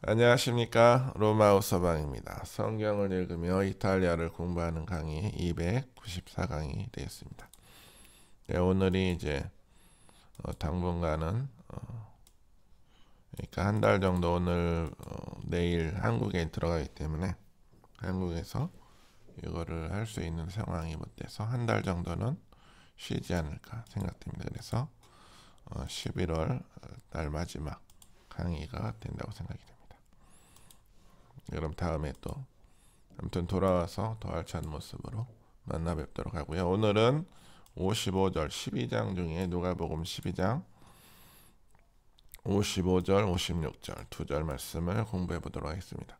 안녕하십니까 로마우 서방입니다. 성경을 읽으며 이탈리아를 공부하는 강의 294강이 되겠습니다. 네, 오늘이 이제 어, 당분간은 어, 그러니까 한 달 정도 오늘 어, 내일 한국에 들어가기 때문에 한국에서 이거를 할 수 있는 상황이 못 뭐 돼서 한 달 정도는 쉬지 않을까 생각됩니다. 그래서 11월 어, 달 어, 마지막 강의가 된다고 생각이 됩니다. 그럼 다음에 또 아무튼 돌아와서 더 알찬 모습으로 만나 뵙도록 하고요. 오늘은 55절 12장 중에 누가복음 12장 55절 56절 두 절 말씀을 공부해 보도록 하겠습니다.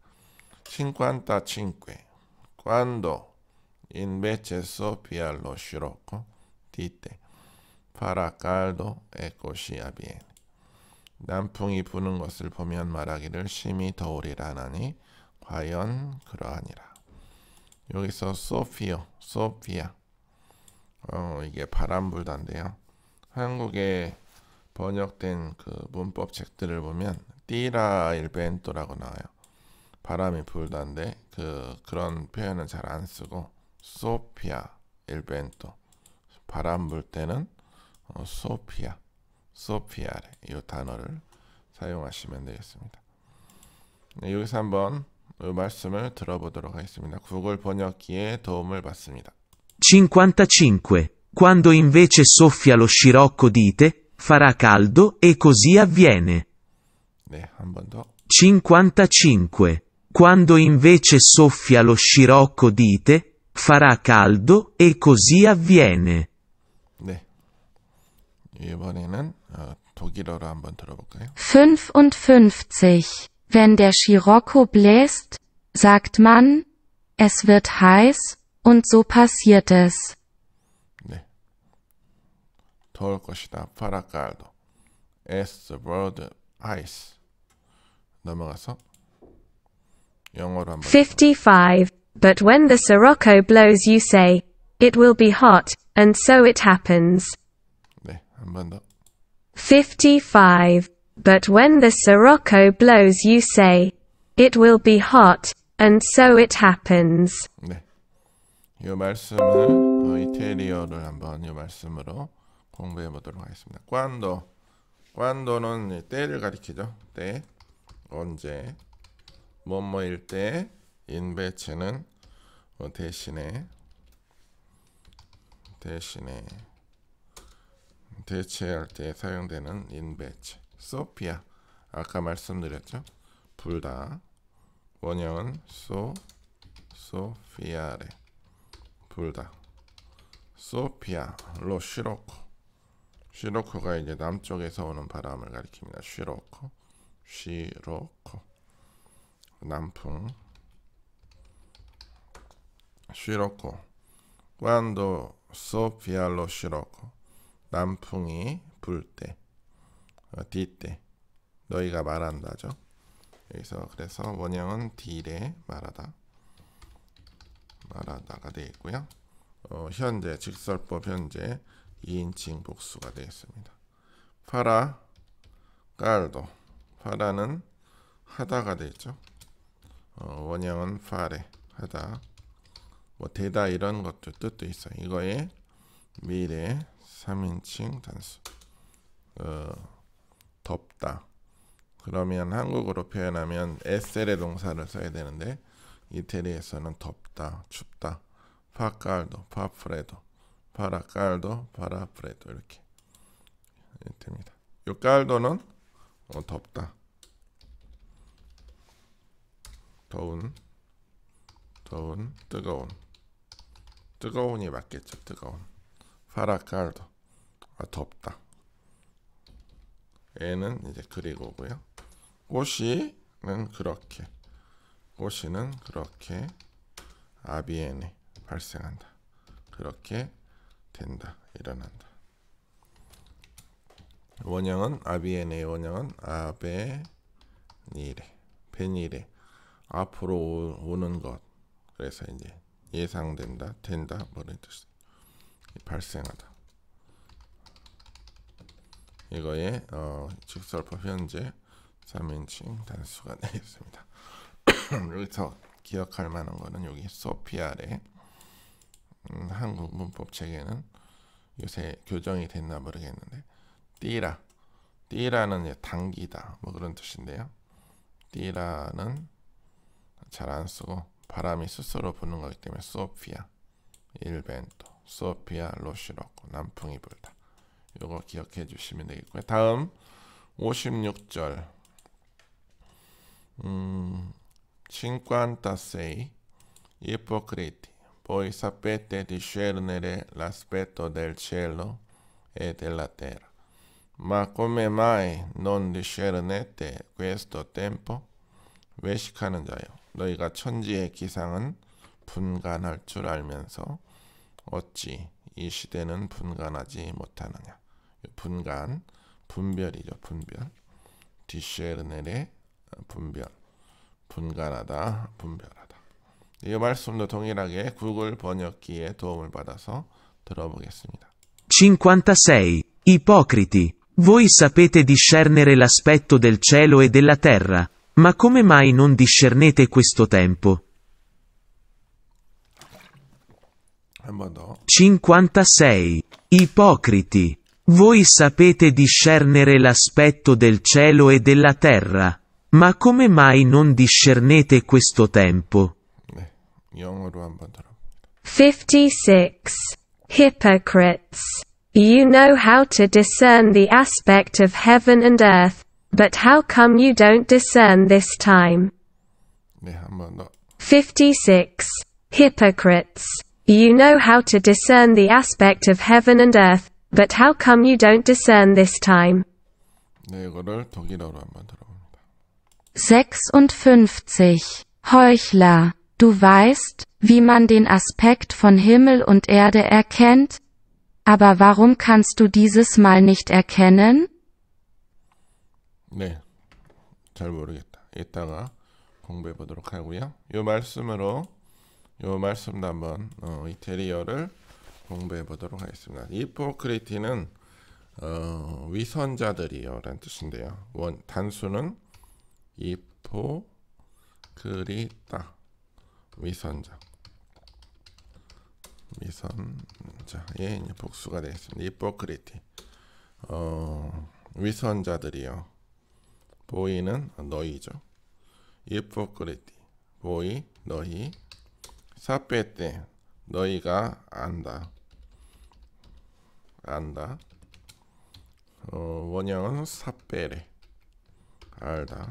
cinquanta cinque quando invece s o 남풍이 부는 것을 보면 말하기를 심히 더우리라 하나니 과연 그러하니라. 여기서 소피오, 소피아. 어, 이게 바람불단데요. 한국에 번역된 그 문법 책들을 보면 띠라 일벤토라고 나와요. 바람이 불단데그 그런 표현은 잘 안 쓰고 소피아 일벤토 바람 불 때는 어, 소피아 소피아래이 단어를 사용하시면 되겠습니다. 네, 여기서 한번 말씀을 들어보도록 하겠습니다. 구글 번역기의 도움을 받습니다. 55. Quando invece soffia lo scirocco dite, farà caldo e così avviene. 네, 한 더. 55. Quando invece soffia lo scirocco dite, farà caldo e così avviene. 네. 이번에는 어, 독일어로 한번 들어볼까요? 55 Wenn der Scirocco bläst, sagt man, es wird heiß, und so passiert es. 네. 더울 것이다. 파라갈도. As the world ice. 넘어가서 영어로 한번 55. But when the Sirocco blows you say, it will be hot, and so it happens. 네, 한번 더. 55. but when the sirocco blows you say, it will be hot, and so it happens. 네. 이 말씀을 어, 이태리어를 한번 이 말씀으로 공부해 보도록 하겠습니다. quando, quando는 때를 가리키죠. 때, 언제, 뭐뭐일 때, 인베체는 어, 대신에, 대신에, 대체할 때 사용되는 인베체. 소피아 아까 말씀드렸죠 불다 원형은 소 소피아레 불다 소피아로 시로코 시로코가 이제 남쪽에서 오는 바람을 가리킵니다 시로코 시로코 남풍 시로코 quando soffia lo scirocco 남풍이 불때 어, D 때 너희가 말한다죠. 여기서 그래서 원형은 D래 말하다 말하다가 되어 있고요. 어, 현재 직설법 현재 2인칭 복수가 되어 습니다 파라 깔도 파라는 하다가 되죠. 어, 원형은 파레 하다 뭐 대다 이런 것도 뜻도 있어. 이거의 미래 3인칭 단수. 어, 덥다. 그러면 한국어로 표현하면 에셀의 동사를 써야 되는데 이태리에서는 덥다, 춥다. 파칼도, 파프레도, 파라칼도, 파라프레도 이렇게 됩니다. 요칼도는 어, 덥다. 더운, 더운, 뜨거운. 뜨거운이 맞겠죠, 뜨거운. 파라칼도, 아, 덥다. 애는 이제 그리고고요. 꽃이는 그렇게, 꽃이는 그렇게 아비엔에 발생한다. 그렇게 된다, 일어난다. 원형은 아비엔의 원형은 아베니레, 베니레 앞으로 오는 것. 그래서 이제 예상된다, 된다, 뭐는 뜻 발생하다. 이거의 어, 직설법 현재 3인칭 단수가 되겠습니다. 여기서 기억할 만한 거는 여기 소피아의 음, 한국 문법 책에는 요새 교정이 됐나 모르겠는데 띠라 띠라는 당기다 뭐 그런 뜻인데요. 띠라는 잘 안 쓰고 바람이 스스로 부는 거기 때문에 소피아 일벤토 소피아 로시로코 남풍이 불다 요거 기억해 주시면 되겠고요. 다음 56절 음, cinquantasei ipocriti voi sapete discernere l'aspetto del cielo e della terra ma come mai non discernete questo tempo 외식하는 자요 너희가 천지의 기상은 분간할 줄 알면서 어찌 이 시대는 분간하지 못하느냐. 분간, 분별이죠. 분별. 디쉐르넬의 분별. 분간하다, 분별하다. 이 말씀도 동일하게 구글 번역기의 도움을 받아서 들어보겠습니다. 56. Ipocriti. Voi sapete discernere l'aspetto del cielo e della terra, ma come mai non discernete questo tempo? 56. Eh, Ipocriti. Voi sapete discernere l'aspetto del cielo e della terra, ma come mai non discernete questo tempo? 56. Eh, Hypocrites. You know how to discern the aspect of heaven and earth, but how come you don't discern this time? 56. Eh, Hypocrites. You know how to discern the aspect of heaven and earth, but how come you don't discern this time? 네, 이거를 독일어로 한번 들어봅니다. 56. Heuchler, du weißt, wie man den Aspekt von Himmel und Erde erkennt, aber warum kannst du dieses Mal nicht erkennen? 네, 잘 모르겠다. 이따가 공부해 보도록 하고요. 이 말씀으로 요 말씀도 한번 어, 이태리어를 공부해 보도록 하겠습니다. 이포크리티는 어, 위선자들이요라는 뜻인데요. 원 단수는 이포크리타 위선자 위선자의 복수가 되겠습니다. 이포크리티 어, 위선자들이요. 보이는 너희죠. 이포크리티 보이 너희 사빼 때 너희가 안다 안다 어, 원형은 사빼래 알다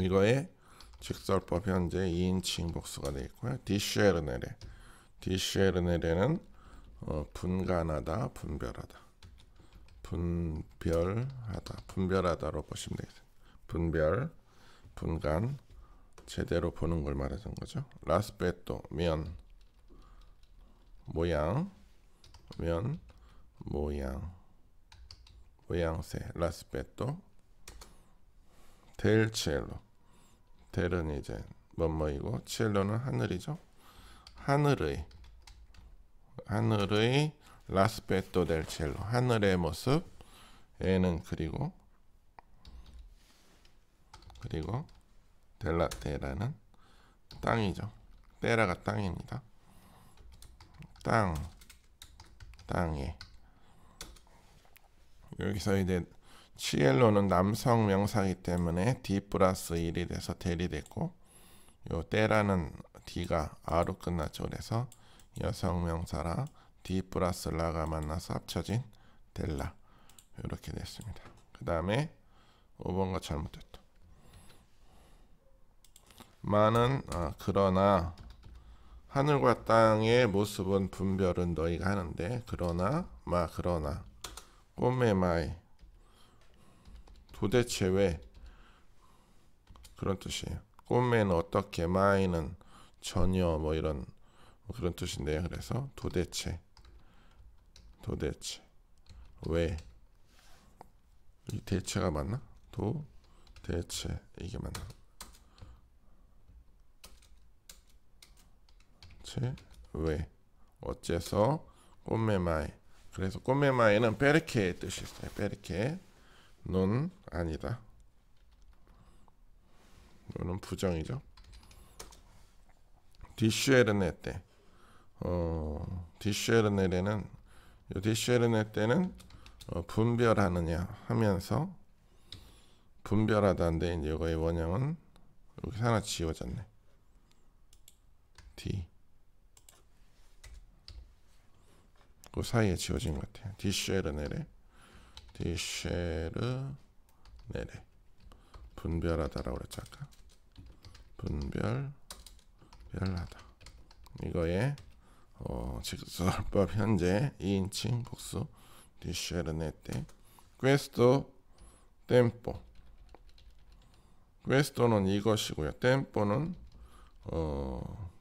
이거에 직설법 현재 2인칭 복수가 되어 있고요 디쉐르네레 디쉐르네레는 어, 분간하다 분별하다 분별하다 분별하다로 보시면 되겠습니다 분별 분간 제대로 보는 걸 말하는 거죠. 라스페토 면 모양 면 모양 모양새 라스페토 델 첼로 델은 이제 뭐뭐이고 첼로는 하늘이죠. 하늘의 하늘의 라스페토 델 첼로 하늘의 모습 에는 그리고 그리고 델라 데라는 땅이죠. 데라가 땅입니다. 땅 땅에 여기서 이제 치엘로는 남성 명사이기 때문에 D 플러스 1이 돼서 대리됐고 요 때라는 D가 R로 끝났죠. 그래서 여성 명사라 D 플러스 라가 만나서 합쳐진 델라 이렇게 됐습니다. 그 다음에 5번과 잘못됐죠. 많은 어, 그러나 하늘과 땅의 모습은 분별은 너희가 하는데 그러나 마 그러나 꼬메마이 도대체 왜 그런 뜻이에요. 꼬메는 어떻게 마이는 전혀 뭐 이런 뭐 그런 뜻인데요. 그래서 도대체 도대체 왜 이 대체가 맞나? 도 대체 이게 맞나? 그렇지 왜 어째서 꼬매마이 그래서 꼬매마이는 베르케의 뜻이 있어요 베르케 넌 아니다 이거는 부정이죠 디슈에르네 때 어, 디슈에르네는 요 디슈에르네 때는 어, 분별하느냐 하면서 분별하다인데 이거의 원형은 여기 하나 지워졌네 디그 사이에 지어진 것 같아요. 디쉐르네레, 디쉐르네레. 분별하다라고 그랬죠 아까. 분별, 별하다. 이거의 어, 직설법 현재 2인칭 복수 디쉐르네테. 퀘스토 템포. 퀘스토는 이것이고요. 템포는 어,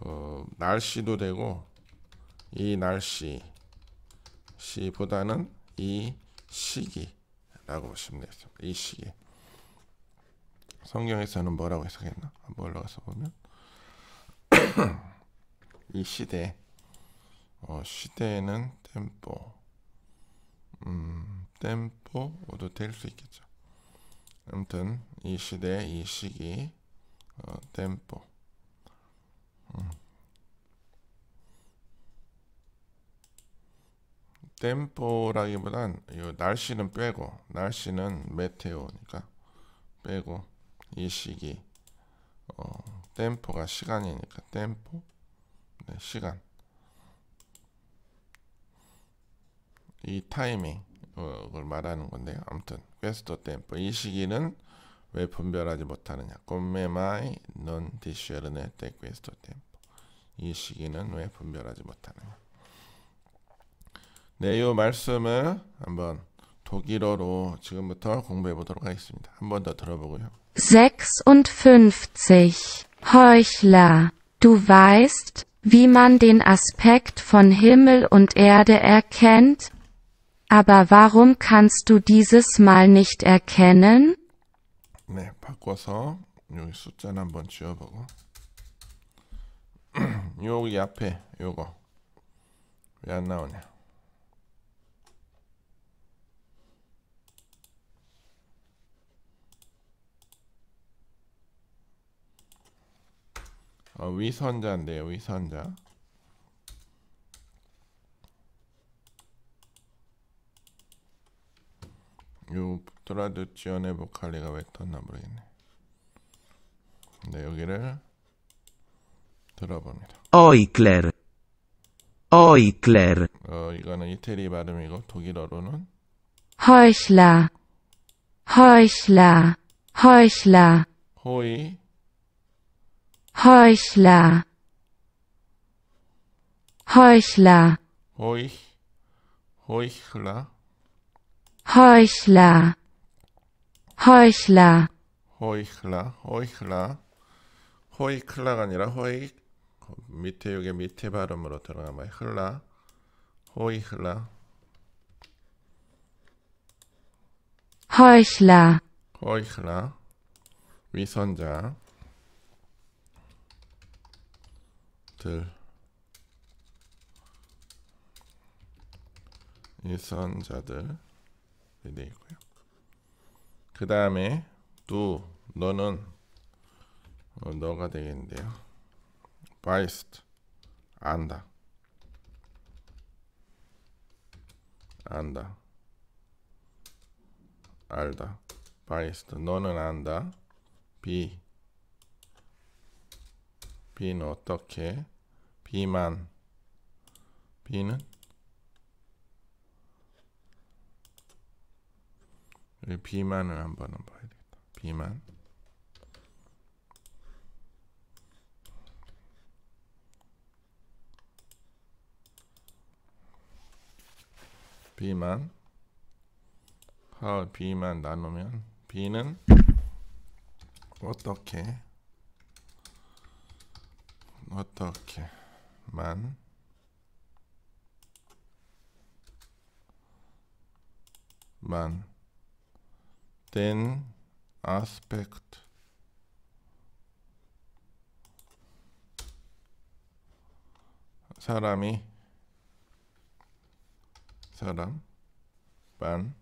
어, 날씨도 되고 이 날씨 시보다는 이 시기라고 보시면 되겠습니다. 이 시기. 성경에서는 뭐라고 해석했나? 한번 올라가서 보면 이 시대 어, 시대에는 템포 음, 템포도 될수 있겠죠. 아무튼 이 시대 이 시기 어, 템포 음. 댐포라기보단 이 날씨는 빼고 날씨는 메테오니까 빼고 이 시기 어, 댐포가 시간이니까 댐포 네, 시간 이 타이밍 그 말하는 건데요. 아무튼 퀘스토 템포 이 시기는 왜 분별하지 못하느냐? Come mai non d i s c e r 이 시기는 왜 분별하지 못하느냐? 네요 말씀을 한번 독일어로 지금부터 공부해 보도록 하겠습니다. 한 번 더 들어보고요. 56. Heuchler, du weißt, wie man den Aspekt von Himmel und Erde erkennt? Aber warum kannst du dieses Mal nicht erkennen? 네, 바꿔서 여기 숫자를 한번 지워보고 여기 앞에 요거 왜안 나오냐 어, 위선자인데요 위선자 요 드라드지원의 보칼리가 왜 떴나 모르겠네 네 여기를 들어봅니다 어이클레르 오이클레르 어, 어 이거는 이태리 발음이고 독일어로는 허이슬라 허이슬라 허이슬라 호이 Heuchler. Heuchler. Heuch. Heuchler. Heuchler. Heuchler. Heuchler. Heuchler. 호이클라가 아니라 호이 밑에 여기 밑에 발음으로 들어가 봐요. 흘라 호이 흘라 허이슬라 허이슬라 위선자 들 일선자들 되고요. 네, 네, 그 다음에 또 너는 어, 너가 되겠는데요. b i a s 안다 안다 알다 b i a s 너는 안다 b B는 어떻게? B만 B는 B만을 한번 봐야 되겠다. B만 B만 하울 B만 나누면 B는 어떻게 어떻게 만 만, den Aspekt 사람이 사람 반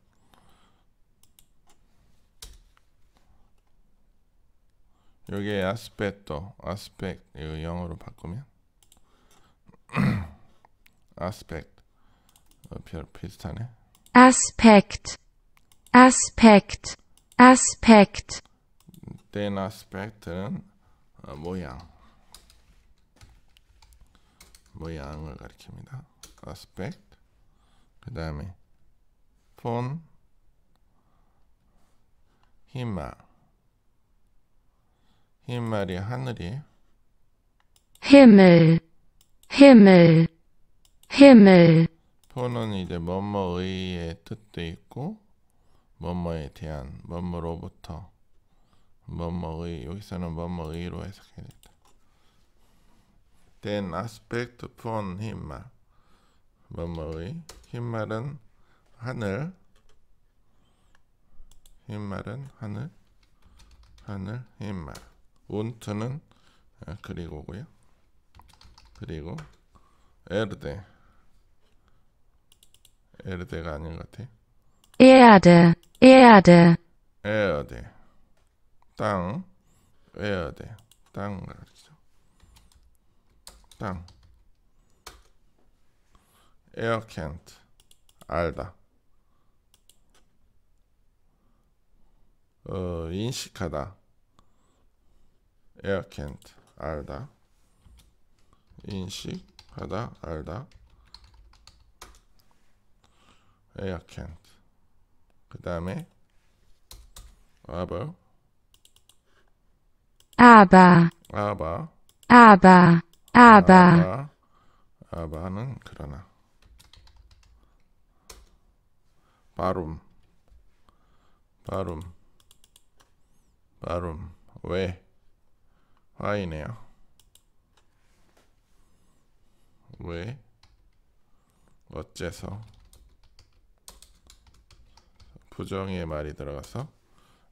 여기에 아스펙터, 아스펙 이거 영어로 바꾸면 아스펙 어, 비슷하네. 아스펙트 아스펙트 아스펙트 된아스펙트는 어, 모양, 모양을 가리킵니다. 아스펙트 그 다음에 폰, 희망. 흰말이 하늘이 히을히을히을 포는 이제 뭐뭐의 뜻도 있고 뭐뭐에 대한 뭐뭐로부터 뭐뭐의 여기서는 뭐뭐의로 해석해야 된다. Den Aspekt von h i 뭐뭐의 흰말은 하늘 흰말은 하늘 하늘 흰말 운트는 예, 그리고고요. 그리고 에르데 에르데가 아닌 것 같아. 에르데 에르데 에어데땅에어데땅그죠땅 에어켄트 알다 어, 인식하다 에어캔트 알다 인식하다 알다 에어캔트그 다음에 aber aber aber a 는 그러나 바룸 바룸 바룸 왜 이네요 왜? 어째서? 부정의 말이 들어가서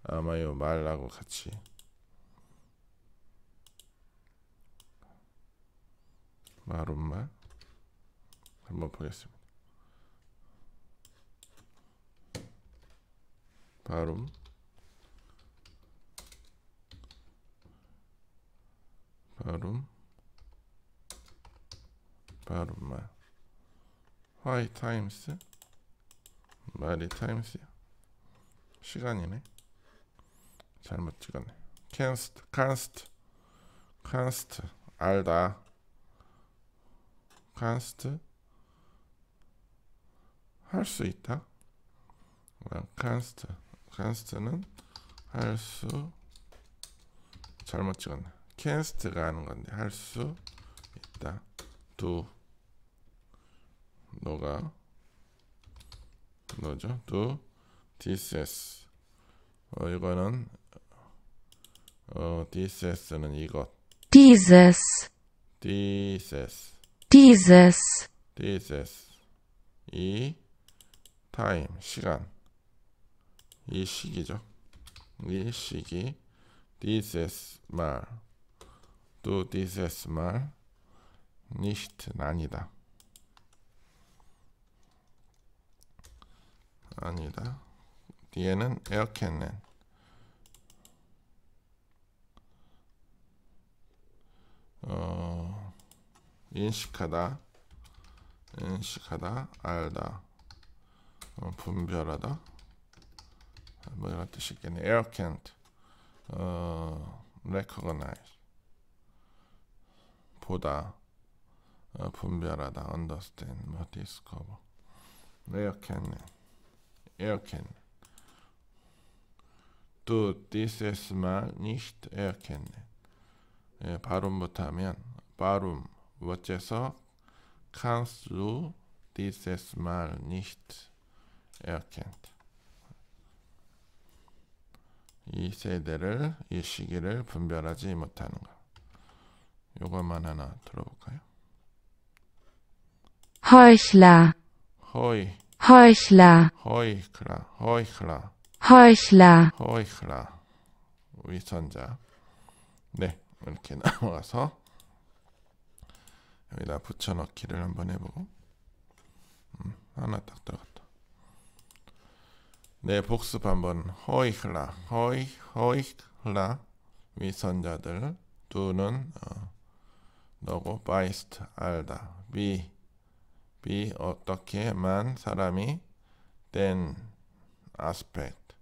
아마요 말라고 같이 말룬말 한번 보겠습니다. 발음 발음 발음말 why times 말이 times야 시간이네 잘못 찍었네 canst canst canst 알다 canst 할 수 있다 canst canst는 할 수 잘못 찍었네 c 스트가 하는 건데 할 수 있다. 두 너가 너죠. 두디 s s 어, 이거는 어, 디 s s 는 이것. 디 s s dss 디 s s dss 이 타임 시간 이 시기죠. 이 시기 디 s s 말 du dieses Mal nicht 아니다. 아니다. 뒤에는 erkennen. 어, 인식하다, 인식하다, 알다, 어, 분별하다. 뭐 이런 뜻이겠네. erkennt, 어, recognize. 보다 어, 분별하다 understand 뭐 discover 이렇게 했네 이렇게 했네 Du, dies ist mal nicht erkennen. 예, 발음부터 하면 발음 어째서 kannst du dieses Mal nicht erkennen. 이 세대를 이 시기를 분별하지 못하는 것. 요것만 하나 들어볼까요? Heuchler. Hoi. Heuchler. h e u c h l e 위선자. 네, 이렇게 나와서 여기다 붙여넣기를 한번 해보고 음, 하나 딱 들어갔다. 네, 복습 한번. 허이흘라, 허이, 허이흘라 위선자들 두는 어, 너고 바이스트 알다 비비 어떻게만 사람이 된 아스펙트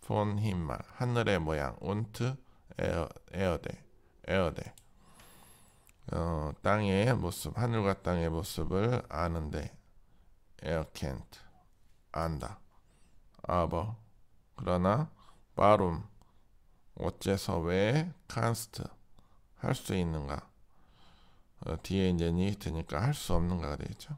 폰 힘말 하늘의 모양 운트 에어 에어대 에어대 어, 땅의 모습 하늘과 땅의 모습을 아는데 에어켄트 안다 아버 그러나 바룸 어째서 왜 칸스트 할수 있는가 어, 뒤에 이제 니히트니까 할 수 없는가가 되겠죠.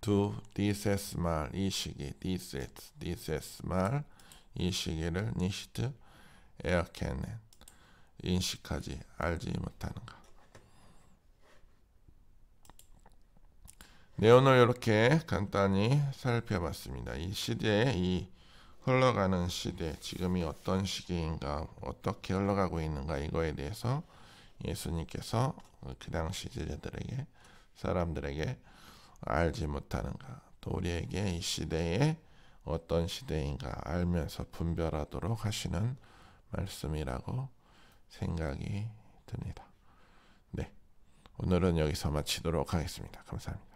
두 디세스 말이 시기 디세스 디세스 말이 시기를 니트 에어캔넨 인식하지 알지 못하는가. 네 오늘 이렇게 간단히 살펴봤습니다. 이 시대에 이 흘러가는 시대 지금이 어떤 시기인가 어떻게 흘러가고 있는가 이거에 대해서 예수님께서 그 당시 제자들에게 사람들에게 알지 못하는가 또 우리에게 이 시대에 어떤 시대인가 알면서 분별하도록 하시는 말씀이라고 생각이 듭니다. 네. 오늘은 여기서 마치도록 하겠습니다. 감사합니다.